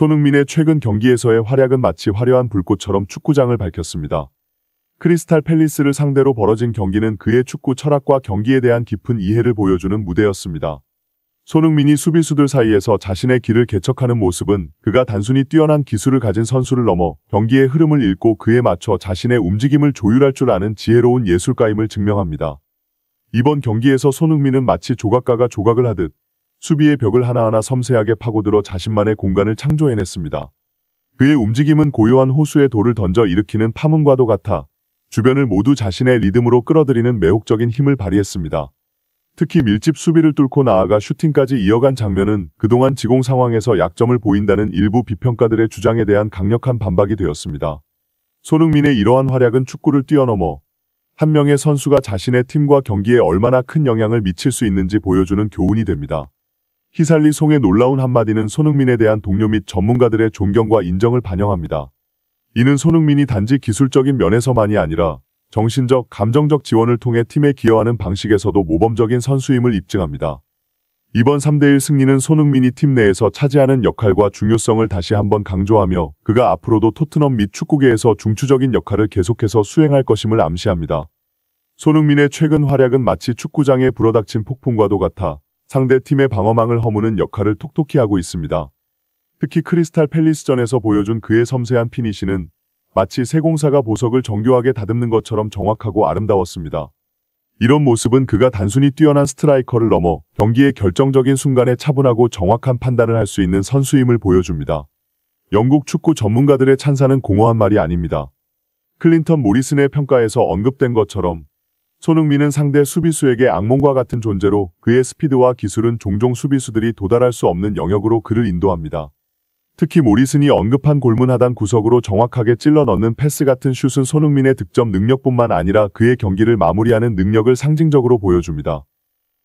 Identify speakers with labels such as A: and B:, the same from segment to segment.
A: 손흥민의 최근 경기에서의 활약은 마치 화려한 불꽃처럼 축구장을 밝혔습니다. 크리스탈 팰리스를 상대로 벌어진 경기는 그의 축구 철학과 경기에 대한 깊은 이해를 보여주는 무대였습니다. 손흥민이 수비수들 사이에서 자신의 길을 개척하는 모습은 그가 단순히 뛰어난 기술을 가진 선수를 넘어 경기의 흐름을 읽고 그에 맞춰 자신의 움직임을 조율할 줄 아는 지혜로운 예술가임을 증명합니다. 이번 경기에서 손흥민은 마치 조각가가 조각을 하듯 수비의 벽을 하나하나 섬세하게 파고들어 자신만의 공간을 창조해냈습니다. 그의 움직임은 고요한 호수에 돌을 던져 일으키는 파문과도 같아 주변을 모두 자신의 리듬으로 끌어들이는 매혹적인 힘을 발휘했습니다. 특히 밀집 수비를 뚫고 나아가 슈팅까지 이어간 장면은 그동안 지공 상황에서 약점을 보인다는 일부 비평가들의 주장에 대한 강력한 반박이 되었습니다. 손흥민의 이러한 활약은 축구를 뛰어넘어 한 명의 선수가 자신의 팀과 경기에 얼마나 큰 영향을 미칠 수 있는지 보여주는 교훈이 됩니다. 히살리 송의 놀라운 한마디는 손흥민에 대한 동료 및 전문가들의 존경과 인정을 반영합니다. 이는 손흥민이 단지 기술적인 면에서만이 아니라 정신적, 감정적 지원을 통해 팀에 기여하는 방식에서도 모범적인 선수임을 입증합니다. 이번 3대1 승리는 손흥민이 팀 내에서 차지하는 역할과 중요성을 다시 한번 강조하며 그가 앞으로도 토트넘 및 축구계에서 중추적인 역할을 계속해서 수행할 것임을 암시합니다. 손흥민의 최근 활약은 마치 축구장에 불어닥친 폭풍과도 같아 상대팀의 방어망을 허무는 역할을 톡톡히 하고 있습니다. 특히 크리스탈 팰리스전에서 보여준 그의 섬세한 피니시는 마치 세공사가 보석을 정교하게 다듬는 것처럼 정확하고 아름다웠습니다. 이런 모습은 그가 단순히 뛰어난 스트라이커를 넘어 경기의 결정적인 순간에 차분하고 정확한 판단을 할 수 있는 선수임을 보여줍니다. 영국 축구 전문가들의 찬사는 공허한 말이 아닙니다. 클린턴 모리슨의 평가에서 언급된 것처럼 손흥민은 상대 수비수에게 악몽과 같은 존재로 그의 스피드와 기술은 종종 수비수들이 도달할 수 없는 영역으로 그를 인도합니다. 특히 모리슨이 언급한 골문 하단 구석으로 정확하게 찔러 넣는 패스 같은 슛은 손흥민의 득점 능력뿐만 아니라 그의 경기를 마무리하는 능력을 상징적으로 보여줍니다.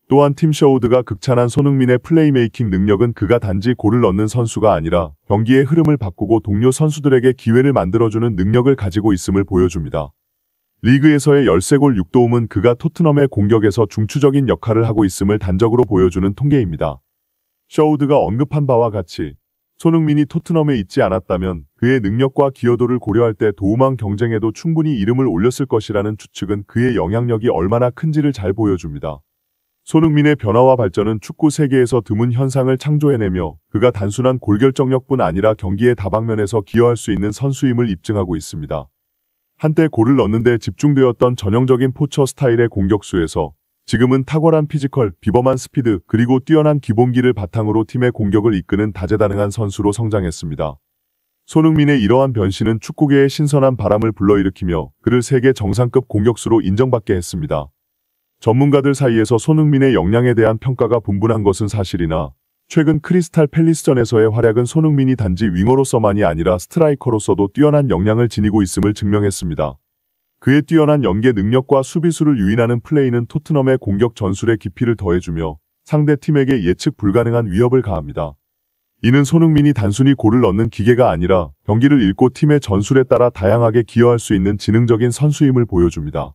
A: 또한 팀 셔우드가 극찬한 손흥민의 플레이메이킹 능력은 그가 단지 골을 넣는 선수가 아니라 경기의 흐름을 바꾸고 동료 선수들에게 기회를 만들어주는 능력을 가지고 있음을 보여줍니다. 리그에서의 13골 6도움은 그가 토트넘의 공격에서 중추적인 역할을 하고 있음을 단적으로 보여주는 통계입니다. 셔우드가 언급한 바와 같이 손흥민이 토트넘에 있지 않았다면 그의 능력과 기여도를 고려할 때 도움왕 경쟁에도 충분히 이름을 올렸을 것이라는 추측은 그의 영향력이 얼마나 큰지를 잘 보여줍니다. 손흥민의 변화와 발전은 축구 세계에서 드문 현상을 창조해내며 그가 단순한 골결정력뿐 아니라 경기의 다방면에서 기여할 수 있는 선수임을 입증하고 있습니다. 한때 골을 넣는데 집중되었던 전형적인 포처 스타일의 공격수에서 지금은 탁월한 피지컬, 비범한 스피드, 그리고 뛰어난 기본기를 바탕으로 팀의 공격을 이끄는 다재다능한 선수로 성장했습니다. 손흥민의 이러한 변신은 축구계의 신선한 바람을 불러일으키며 그를 세계 정상급 공격수로 인정받게 했습니다. 전문가들 사이에서 손흥민의 역량에 대한 평가가 분분한 것은 사실이나 최근 크리스탈 팰리스전에서의 활약은 손흥민이 단지 윙어로서만이 아니라 스트라이커로서도 뛰어난 역량을 지니고 있음을 증명했습니다. 그의 뛰어난 연계 능력과 수비수를 유인하는 플레이는 토트넘의 공격 전술에 깊이를 더해주며 상대 팀에게 예측 불가능한 위협을 가합니다. 이는 손흥민이 단순히 골을 넣는 기계가 아니라 경기를 읽고 팀의 전술에 따라 다양하게 기여할 수 있는 지능적인 선수임을 보여줍니다.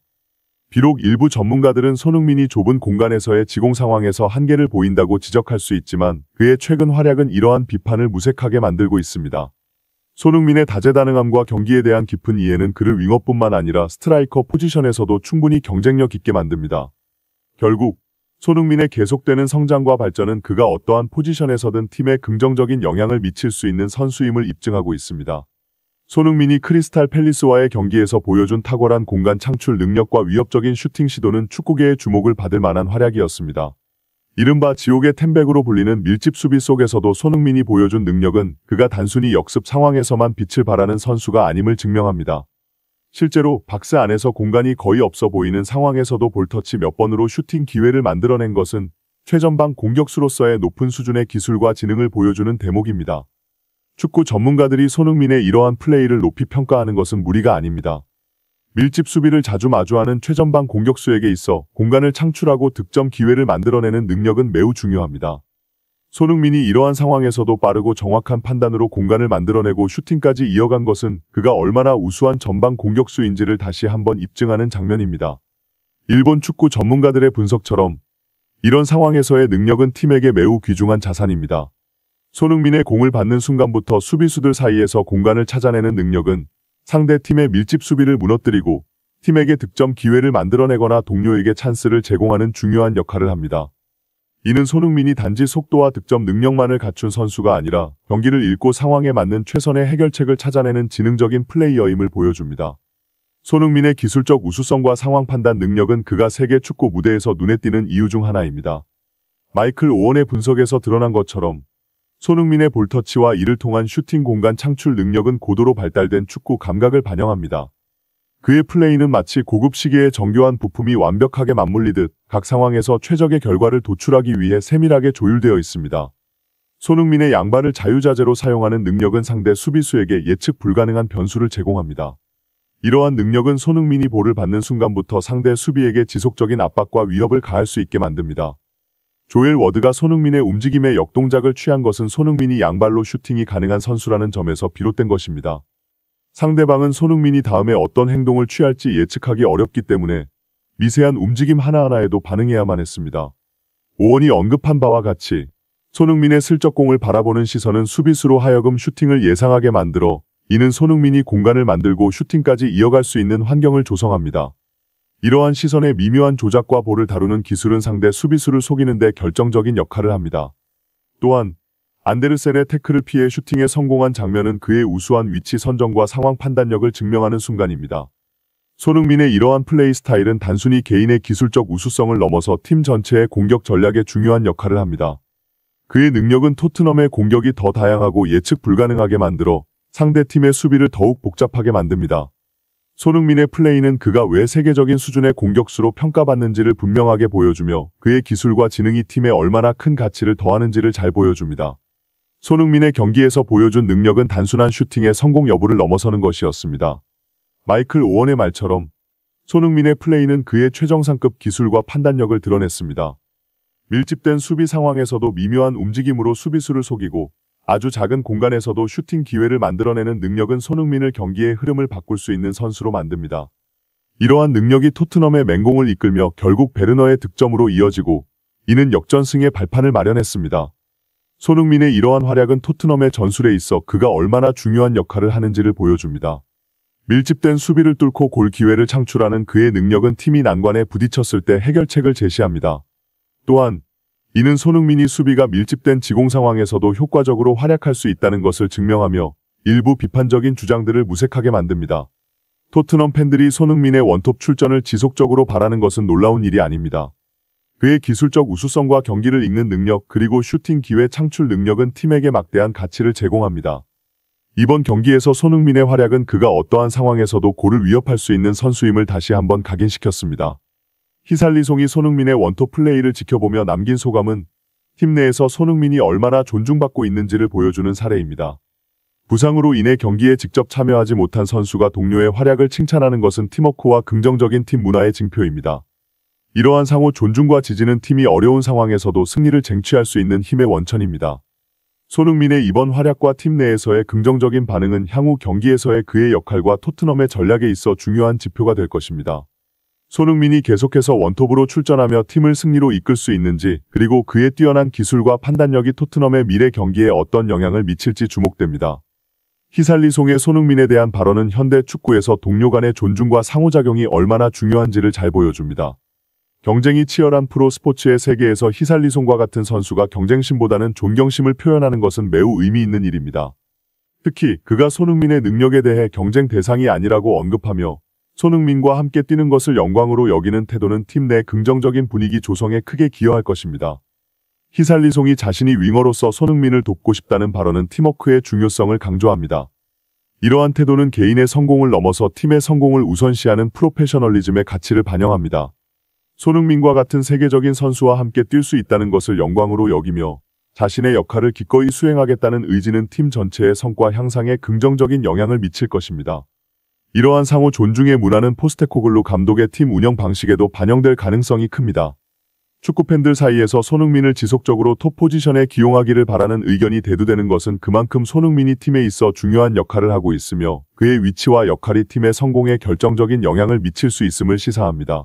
A: 비록 일부 전문가들은 손흥민이 좁은 공간에서의 지공 상황에서 한계를 보인다고 지적할 수 있지만 그의 최근 활약은 이러한 비판을 무색하게 만들고 있습니다. 손흥민의 다재다능함과 경기에 대한 깊은 이해는 그를 윙어뿐만 아니라 스트라이커 포지션에서도 충분히 경쟁력 있게 만듭니다. 결국 손흥민의 계속되는 성장과 발전은 그가 어떠한 포지션에서든 팀에 긍정적인 영향을 미칠 수 있는 선수임을 입증하고 있습니다. 손흥민이 크리스탈 팰리스와의 경기에서 보여준 탁월한 공간 창출 능력과 위협적인 슈팅 시도는 축구계의 주목을 받을 만한 활약이었습니다. 이른바 지옥의 텐백으로 불리는 밀집 수비 속에서도 손흥민이 보여준 능력은 그가 단순히 역습 상황에서만 빛을 발하는 선수가 아님을 증명합니다. 실제로 박스 안에서 공간이 거의 없어 보이는 상황에서도 볼터치 몇 번으로 슈팅 기회를 만들어낸 것은 최전방 공격수로서의 높은 수준의 기술과 지능을 보여주는 대목입니다. 축구 전문가들이 손흥민의 이러한 플레이를 높이 평가하는 것은 무리가 아닙니다. 밀집 수비를 자주 마주하는 최전방 공격수에게 있어 공간을 창출하고 득점 기회를 만들어내는 능력은 매우 중요합니다. 손흥민이 이러한 상황에서도 빠르고 정확한 판단으로 공간을 만들어내고 슈팅까지 이어간 것은 그가 얼마나 우수한 전방 공격수인지를 다시 한번 입증하는 장면입니다. 일본 축구 전문가들의 분석처럼 이런 상황에서의 능력은 팀에게 매우 귀중한 자산입니다. 손흥민의 공을 받는 순간부터 수비수들 사이에서 공간을 찾아내는 능력은 상대 팀의 밀집 수비를 무너뜨리고 팀에게 득점 기회를 만들어내거나 동료에게 찬스를 제공하는 중요한 역할을 합니다. 이는 손흥민이 단지 속도와 득점 능력만을 갖춘 선수가 아니라 경기를 읽고 상황에 맞는 최선의 해결책을 찾아내는 지능적인 플레이어임을 보여줍니다. 손흥민의 기술적 우수성과 상황 판단 능력은 그가 세계 축구 무대에서 눈에 띄는 이유 중 하나입니다. 마이클 오원의 분석에서 드러난 것처럼 손흥민의 볼터치와 이를 통한 슈팅 공간 창출 능력은 고도로 발달된 축구 감각을 반영합니다. 그의 플레이는 마치 고급 시계의 정교한 부품이 완벽하게 맞물리듯 각 상황에서 최적의 결과를 도출하기 위해 세밀하게 조율되어 있습니다. 손흥민의 양발을 자유자재로 사용하는 능력은 상대 수비수에게 예측 불가능한 변수를 제공합니다. 이러한 능력은 손흥민이 볼을 받는 순간부터 상대 수비에게 지속적인 압박과 위협을 가할 수 있게 만듭니다. 조엘 워드가 손흥민의 움직임에 역동작을 취한 것은 손흥민이 양발로 슈팅이 가능한 선수라는 점에서 비롯된 것입니다. 상대방은 손흥민이 다음에 어떤 행동을 취할지 예측하기 어렵기 때문에 미세한 움직임 하나하나에도 반응해야만 했습니다. 오원이 언급한 바와 같이 손흥민의 슬쩍공을 바라보는 시선은 수비수로 하여금 슈팅을 예상하게 만들어 이는 손흥민이 공간을 만들고 슈팅까지 이어갈 수 있는 환경을 조성합니다. 이러한 시선의 미묘한 조작과 볼을 다루는 기술은 상대 수비수를 속이는 데 결정적인 역할을 합니다. 또한 안데르센의 태클을 피해 슈팅에 성공한 장면은 그의 우수한 위치 선정과 상황 판단력을 증명하는 순간입니다. 손흥민의 이러한 플레이 스타일은 단순히 개인의 기술적 우수성을 넘어서 팀 전체의 공격 전략에 중요한 역할을 합니다. 그의 능력은 토트넘의 공격이 더 다양하고 예측 불가능하게 만들어 상대팀의 수비를 더욱 복잡하게 만듭니다. 손흥민의 플레이는 그가 왜 세계적인 수준의 공격수로 평가받는지를 분명하게 보여주며 그의 기술과 지능이 팀에 얼마나 큰 가치를 더하는지를 잘 보여줍니다. 손흥민의 경기에서 보여준 능력은 단순한 슈팅의 성공 여부를 넘어서는 것이었습니다. 마이클 오원의 말처럼 손흥민의 플레이는 그의 최정상급 기술과 판단력을 드러냈습니다. 밀집된 수비 상황에서도 미묘한 움직임으로 수비수를 속이고 아주 작은 공간에서도 슈팅 기회를 만들어내는 능력은 손흥민을 경기의 흐름을 바꿀 수 있는 선수로 만듭니다. 이러한 능력이 토트넘의 맹공을 이끌며 결국 베르너의 득점으로 이어지고 이는 역전승의 발판을 마련했습니다. 손흥민의 이러한 활약은 토트넘의 전술에 있어 그가 얼마나 중요한 역할을 하는지를 보여줍니다. 밀집된 수비를 뚫고 골 기회를 창출하는 그의 능력은 팀이 난관에 부딪혔을 때 해결책을 제시합니다. 또한 이는 손흥민이 수비가 밀집된 지공 상황에서도 효과적으로 활약할 수 있다는 것을 증명하며 일부 비판적인 주장들을 무색하게 만듭니다. 토트넘 팬들이 손흥민의 원톱 출전을 지속적으로 바라는 것은 놀라운 일이 아닙니다. 그의 기술적 우수성과 경기를 읽는 능력 그리고 슈팅 기회 창출 능력은 팀에게 막대한 가치를 제공합니다. 이번 경기에서 손흥민의 활약은 그가 어떠한 상황에서도 골을 위협할 수 있는 선수임을 다시 한번 각인시켰습니다. 히살리송이 손흥민의 원톱 플레이를 지켜보며 남긴 소감은 팀 내에서 손흥민이 얼마나 존중받고 있는지를 보여주는 사례입니다. 부상으로 인해 경기에 직접 참여하지 못한 선수가 동료의 활약을 칭찬하는 것은 팀워크와 긍정적인 팀 문화의 증표입니다 이러한 상호 존중과 지지는 팀이 어려운 상황에서도 승리를 쟁취할 수 있는 힘의 원천입니다. 손흥민의 이번 활약과 팀 내에서의 긍정적인 반응은 향후 경기에서의 그의 역할과 토트넘의 전략에 있어 중요한 지표가 될 것입니다. 손흥민이 계속해서 원톱으로 출전하며 팀을 승리로 이끌 수 있는지 그리고 그의 뛰어난 기술과 판단력이 토트넘의 미래 경기에 어떤 영향을 미칠지 주목됩니다. 히살리송의 손흥민에 대한 발언은 현대 축구에서 동료 간의 존중과 상호작용이 얼마나 중요한지를 잘 보여줍니다. 경쟁이 치열한 프로 스포츠의 세계에서 히살리송과 같은 선수가 경쟁심보다는 존경심을 표현하는 것은 매우 의미 있는 일입니다. 특히 그가 손흥민의 능력에 대해 경쟁 대상이 아니라고 언급하며 손흥민과 함께 뛰는 것을 영광으로 여기는 태도는 팀 내 긍정적인 분위기 조성에 크게 기여할 것입니다. 히살리송이 자신이 윙어로서 손흥민을 돕고 싶다는 발언은 팀워크의 중요성을 강조합니다. 이러한 태도는 개인의 성공을 넘어서 팀의 성공을 우선시하는 프로페셔널리즘의 가치를 반영합니다. 손흥민과 같은 세계적인 선수와 함께 뛸 수 있다는 것을 영광으로 여기며 자신의 역할을 기꺼이 수행하겠다는 의지는 팀 전체의 성과 향상에 긍정적인 영향을 미칠 것입니다. 이러한 상호 존중의 문화는 포스테코글로 감독의 팀 운영 방식에도 반영될 가능성이 큽니다. 축구팬들 사이에서 손흥민을 지속적으로 톱 포지션에 기용하기를 바라는 의견이 대두되는 것은 그만큼 손흥민이 팀에 있어 중요한 역할을 하고 있으며 그의 위치와 역할이 팀의 성공에 결정적인 영향을 미칠 수 있음을 시사합니다.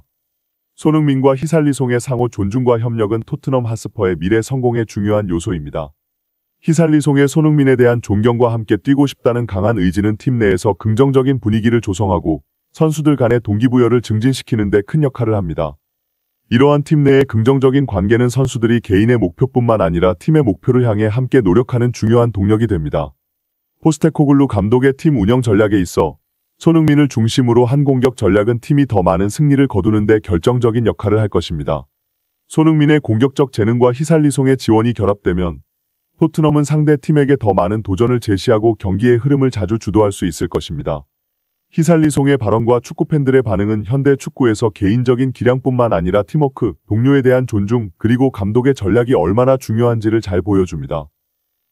A: 손흥민과 히살리송의 상호 존중과 협력은 토트넘 하스퍼의 미래 성공에 중요한 요소입니다. 히살리송의 손흥민에 대한 존경과 함께 뛰고 싶다는 강한 의지는 팀 내에서 긍정적인 분위기를 조성하고 선수들 간의 동기부여를 증진시키는 데 큰 역할을 합니다. 이러한 팀 내의 긍정적인 관계는 선수들이 개인의 목표뿐만 아니라 팀의 목표를 향해 함께 노력하는 중요한 동력이 됩니다. 포스테코글루 감독의 팀 운영 전략에 있어 손흥민을 중심으로 한 공격 전략은 팀이 더 많은 승리를 거두는 데 결정적인 역할을 할 것입니다. 손흥민의 공격적 재능과 히살리송의 지원이 결합되면 토트넘은 상대 팀에게 더 많은 도전을 제시하고 경기의 흐름을 자주 주도할 수 있을 것입니다. 히살리송의 발언과 축구팬들의 반응은 현대 축구에서 개인적인 기량뿐만 아니라 팀워크, 동료에 대한 존중, 그리고 감독의 전략이 얼마나 중요한지를 잘 보여줍니다.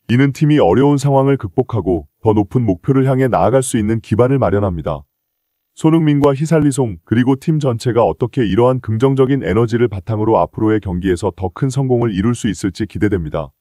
A: 이는 팀이 어려운 상황을 극복하고 더 높은 목표를 향해 나아갈 수 있는 기반을 마련합니다. 손흥민과 히살리송, 그리고 팀 전체가 어떻게 이러한 긍정적인 에너지를 바탕으로 앞으로의 경기에서 더 큰 성공을 이룰 수 있을지 기대됩니다.